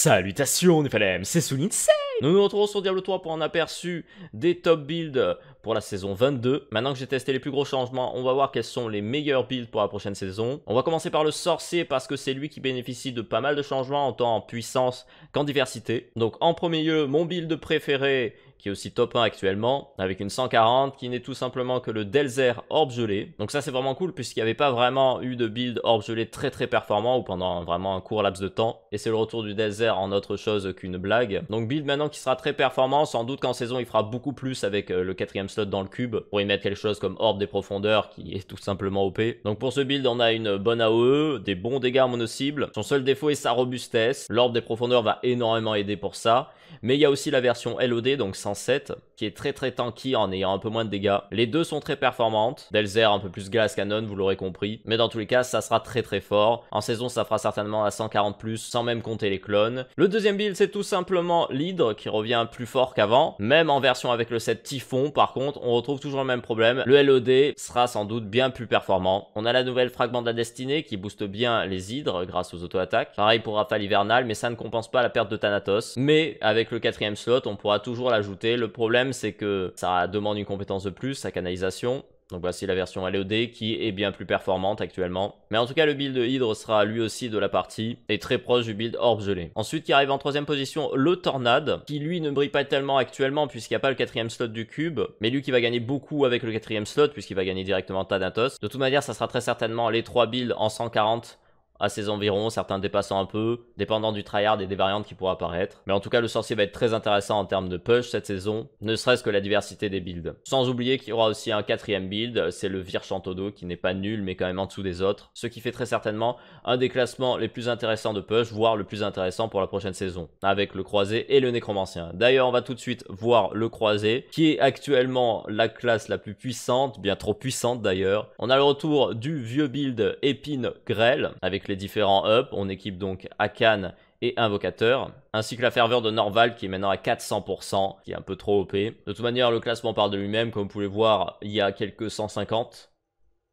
Salutations Néphalem, c'est Soulinse. Nous nous retrouvons sur Diablo 3 pour un aperçu des top builds pour la saison 22. Maintenant que j'ai testé les plus gros changements, on va voir quels sont les meilleurs builds pour la prochaine saison. On va commencer par le sorcier parce que c'est lui qui bénéficie de pas mal de changements en tant en puissance qu'en diversité. Donc en premier lieu, mon build préféré qui est aussi top 1 actuellement, avec une 140 qui n'est tout simplement que le Delzer Orb gelé. Donc ça c'est vraiment cool puisqu'il n'y avait pas vraiment eu de build Orb gelé très très performant ou pendant vraiment un court laps de temps. Et c'est le retour du Delzer en autre chose qu'une blague. Donc build maintenant qui sera très performant, sans doute qu'en saison il fera beaucoup plus avec euh, le quatrième slot dans le cube pour y mettre quelque chose comme orbe des profondeurs qui est tout simplement OP. Donc pour ce build on a une bonne AOE, des bons dégâts mono cible. Son seul défaut est sa robustesse. L'orbe des profondeurs va énormément aider pour ça. Mais il y a aussi la version LOD, donc 107, qui est très très tanky en ayant un peu moins de dégâts. Les deux sont très performantes. Delzer un peu plus gas canon, vous l'aurez compris. Mais dans tous les cas, ça sera très très fort. En saison, ça fera certainement à 140 plus, sans même compter les clones. Le deuxième build, c'est tout simplement l'hydre qui revient plus fort qu'avant. Même en version avec le set Typhon, par contre, on retrouve toujours le même problème. Le LOD sera sans doute bien plus performant. On a la nouvelle fragment de la destinée qui booste bien les hydres grâce aux auto-attaques. Pareil pour Rafale Hivernal, mais ça ne compense pas la perte de Thanatos. Mais avec avec le quatrième slot, on pourra toujours l'ajouter. Le problème, c'est que ça demande une compétence de plus, sa canalisation. Donc voici la version LOD e qui est bien plus performante actuellement. Mais en tout cas, le build Hydre sera lui aussi de la partie et très proche du build Orb gelé. Ensuite, qui arrive en troisième position, le Tornade, qui lui ne brille pas tellement actuellement puisqu'il n'y a pas le quatrième slot du cube, mais lui qui va gagner beaucoup avec le quatrième slot puisqu'il va gagner directement tadatos De toute manière, ça sera très certainement les trois builds en 140 à ses environs, certains dépassant un peu, dépendant du tryhard et des variantes qui pourraient apparaître. Mais en tout cas, le sorcier va être très intéressant en termes de push cette saison, ne serait-ce que la diversité des builds. Sans oublier qu'il y aura aussi un quatrième build, c'est le Virchantodo qui n'est pas nul mais quand même en dessous des autres, ce qui fait très certainement un des classements les plus intéressants de push, voire le plus intéressant pour la prochaine saison, avec le croisé et le nécromancien. D'ailleurs, on va tout de suite voir le croisé, qui est actuellement la classe la plus puissante, bien trop puissante d'ailleurs. On a le retour du vieux build épine grêle, avec les différents up On équipe donc Akan et Invocateur, ainsi que la ferveur de Norval qui est maintenant à 400%, qui est un peu trop OP. De toute manière, le classement parle de lui-même, comme vous pouvez voir, il y a quelques 150,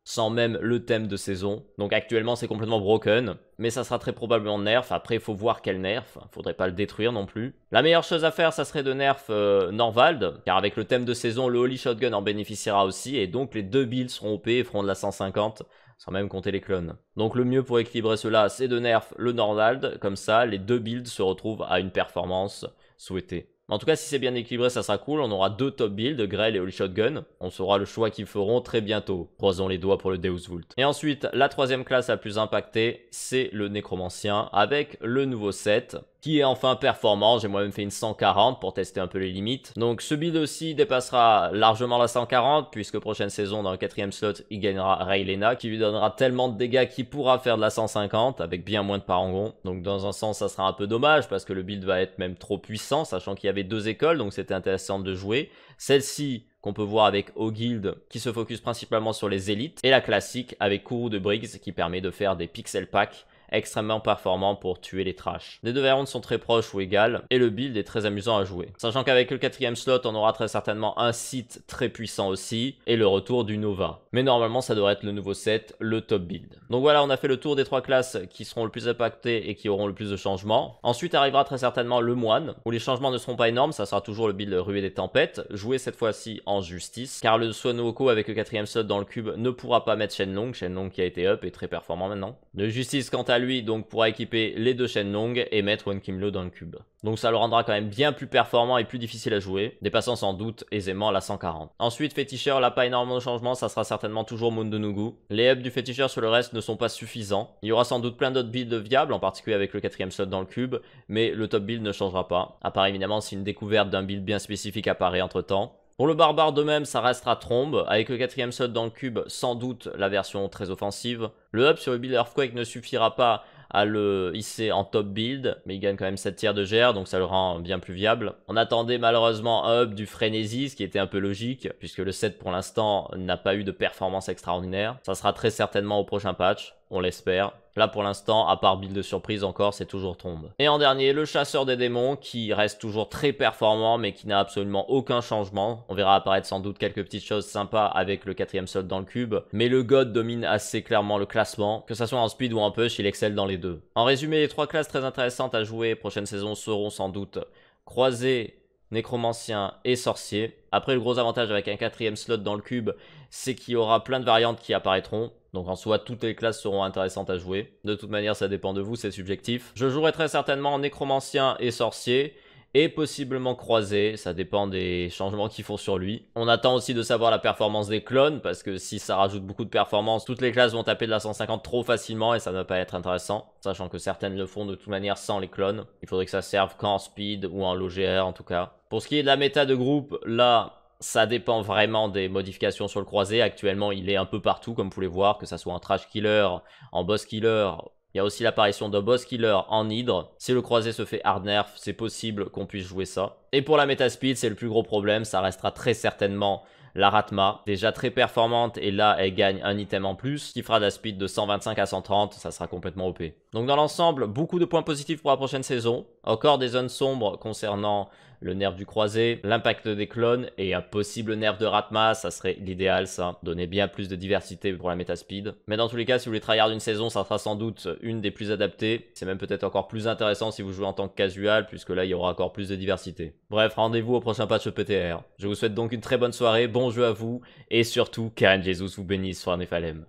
sans même le thème de saison. Donc actuellement, c'est complètement broken, mais ça sera très probablement nerf. Après, il faut voir quel nerf, faudrait pas le détruire non plus. La meilleure chose à faire, ça serait de nerf euh, Norvald, car avec le thème de saison, le Holy Shotgun en bénéficiera aussi, et donc les deux builds seront OP et feront de la 150 sans même compter les clones. Donc le mieux pour équilibrer cela, c'est de nerf le Nordald, comme ça les deux builds se retrouvent à une performance souhaitée. En tout cas, si c'est bien équilibré, ça sera cool. On aura deux top builds, Grell et Holy Shotgun. On saura le choix qu'ils feront très bientôt. Croisons les doigts pour le Deus Vult. Et ensuite, la troisième classe la plus impactée, c'est le Nécromancien, avec le nouveau set qui est enfin performant. J'ai moi-même fait une 140 pour tester un peu les limites. Donc ce build aussi dépassera largement la 140 puisque prochaine saison dans le quatrième slot il gagnera Raylena qui lui donnera tellement de dégâts qu'il pourra faire de la 150 avec bien moins de parangons. Donc dans un sens ça sera un peu dommage parce que le build va être même trop puissant sachant qu'il y avait deux écoles donc c'était intéressant de jouer. Celle-ci qu'on peut voir avec Oguild, Guild qui se focus principalement sur les élites et la classique avec Kourou de Briggs qui permet de faire des pixel packs extrêmement performant pour tuer les trash. Les deux variantes sont très proches ou égales, et le build est très amusant à jouer. Sachant qu'avec le quatrième slot, on aura très certainement un site très puissant aussi, et le retour du Nova. Mais normalement, ça devrait être le nouveau set, le top build. Donc voilà, on a fait le tour des trois classes qui seront le plus impactées et qui auront le plus de changements. Ensuite arrivera très certainement le moine, où les changements ne seront pas énormes, ça sera toujours le build ruée des tempêtes, joué cette fois-ci en justice, car le nouveau avec le quatrième slot dans le cube ne pourra pas mettre Shenlong, Shenlong qui a été up et très performant maintenant. Le justice quant à lui donc pourra équiper les deux chaînes longues et mettre One Kimlo dans le cube. Donc ça le rendra quand même bien plus performant et plus difficile à jouer, dépassant sans doute aisément la 140. Ensuite, Féticheur n'a pas énormément de changements, ça sera certainement toujours Moon de Les hubs du Fetisher sur le reste ne sont pas suffisants. Il y aura sans doute plein d'autres builds viables, en particulier avec le quatrième slot dans le cube, mais le top build ne changera pas, à part évidemment si une découverte d'un build bien spécifique apparaît entre temps. Pour le barbare de même, ça restera trombe, avec le quatrième slot dans le cube, sans doute la version très offensive. Le up sur le build Earthquake ne suffira pas à le hisser en top build, mais il gagne quand même 7 tiers de GR, donc ça le rend bien plus viable. On attendait malheureusement un up du frénésie, ce qui était un peu logique, puisque le set pour l'instant n'a pas eu de performance extraordinaire. Ça sera très certainement au prochain patch on l'espère. Là pour l'instant, à part build de surprise encore, c'est toujours tombe. Et en dernier, le chasseur des démons qui reste toujours très performant mais qui n'a absolument aucun changement. On verra apparaître sans doute quelques petites choses sympas avec le quatrième slot dans le cube, mais le god domine assez clairement le classement, que ce soit en speed ou en push, il excelle dans les deux. En résumé, les trois classes très intéressantes à jouer prochaine saison seront sans doute croisés, nécromancien et sorcier. Après, le gros avantage avec un quatrième slot dans le cube, c'est qu'il y aura plein de variantes qui apparaîtront. Donc en soit toutes les classes seront intéressantes à jouer. De toute manière, ça dépend de vous, c'est subjectif. Je jouerai très certainement en nécromancien et sorcier et possiblement croisé, ça dépend des changements qu'ils font sur lui. On attend aussi de savoir la performance des clones, parce que si ça rajoute beaucoup de performance, toutes les classes vont taper de la 150 trop facilement et ça ne va pas être intéressant, sachant que certaines le font de toute manière sans les clones. Il faudrait que ça serve qu'en speed ou en loger en tout cas. Pour ce qui est de la méta de groupe, là, ça dépend vraiment des modifications sur le croisé. Actuellement, il est un peu partout, comme vous pouvez voir, que ça soit en trash killer, en boss killer. Il y a aussi l'apparition d'un boss killer en hydre. Si le croisé se fait hard nerf, c'est possible qu'on puisse jouer ça. Et pour la meta speed, c'est le plus gros problème. Ça restera très certainement la Ratma, déjà très performante, et là, elle gagne un item en plus, qui fera de la speed de 125 à 130, ça sera complètement OP. Donc dans l'ensemble, beaucoup de points positifs pour la prochaine saison, encore des zones sombres concernant le nerf du croisé, l'impact des clones et un possible nerf de Ratma, ça serait l'idéal ça, donner bien plus de diversité pour la speed. Mais dans tous les cas, si vous voulez tryhard une saison, ça sera sans doute une des plus adaptées. C'est même peut-être encore plus intéressant si vous jouez en tant que casual, puisque là il y aura encore plus de diversité. Bref, rendez-vous au prochain patch e PTR. Je vous souhaite donc une très bonne soirée, bon jeu à vous, et surtout, Karen Jésus vous bénisse sur Néphalem.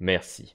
Merci.